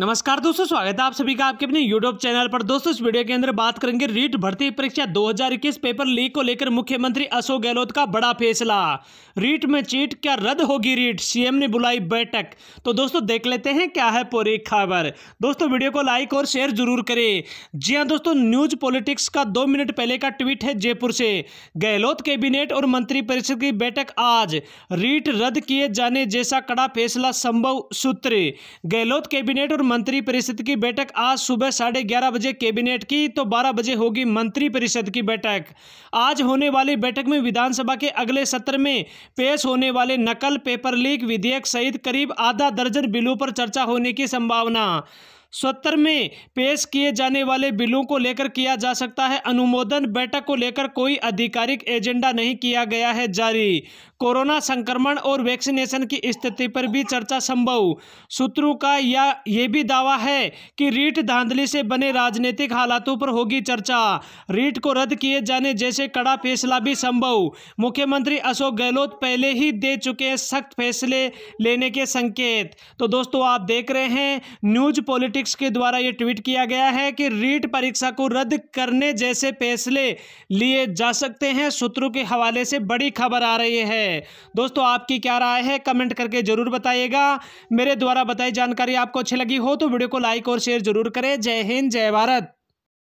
नमस्कार दोस्तों स्वागत है आप सभी का आपके अपने यूट्यूब चैनल पर दोस्तों इस वीडियो के अंदर बात करेंगे रीट भर्ती परीक्षा 2021 पेपर लीक को लेकर मुख्यमंत्री अशोक गहलोत का बड़ा फैसला रीट में चीट क्या रद्द होगी रीट सीएम ने बुलाई बैठक तो दोस्तों देख लेते हैं क्या है पूरी खबर दोस्तों वीडियो को लाइक और शेयर जरूर करे जी हाँ दोस्तों न्यूज पॉलिटिक्स का दो मिनट पहले का ट्वीट है जयपुर से गहलोत कैबिनेट और मंत्रिपरिषद की बैठक आज रीट रद्द किए जाने जैसा कड़ा फैसला संभव सूत्र गहलोत कैबिनेट और मंत्रिपरिषद की बैठक आज सुबह साढ़े ग्यारह बजे कैबिनेट की तो बारह बजे होगी मंत्रिपरिषद की बैठक आज होने वाली बैठक में विधानसभा के अगले सत्र में पेश होने वाले नकल पेपर लीक विधेयक सहित करीब आधा दर्जन बिलों पर चर्चा होने की संभावना सत्तर में पेश किए जाने वाले बिलों को लेकर किया जा सकता है अनुमोदन बैठक को लेकर कोई आधिकारिक एजेंडा नहीं किया गया है जारी कोरोना संक्रमण और वैक्सीनेशन की स्थिति पर भी चर्चा संभव सूत्रों का या ये भी दावा है कि रीट धांधली से बने राजनीतिक हालातों पर होगी चर्चा रीट को रद्द किए जाने जैसे कड़ा फैसला भी संभव मुख्यमंत्री अशोक गहलोत पहले ही दे चुके हैं सख्त फैसले लेने के संकेत तो दोस्तों आप देख रहे हैं न्यूज पॉलिटिक्स पॉलिटिक्स के द्वारा ये ट्वीट किया गया है कि रीट परीक्षा को रद्द करने जैसे फैसले लिए जा सकते हैं सूत्रों के हवाले से बड़ी खबर आ रही है दोस्तों आपकी क्या राय है कमेंट करके ज़रूर बताइएगा मेरे द्वारा बताई जानकारी आपको अच्छी लगी हो तो वीडियो को लाइक और शेयर जरूर करें जय हिंद जय भारत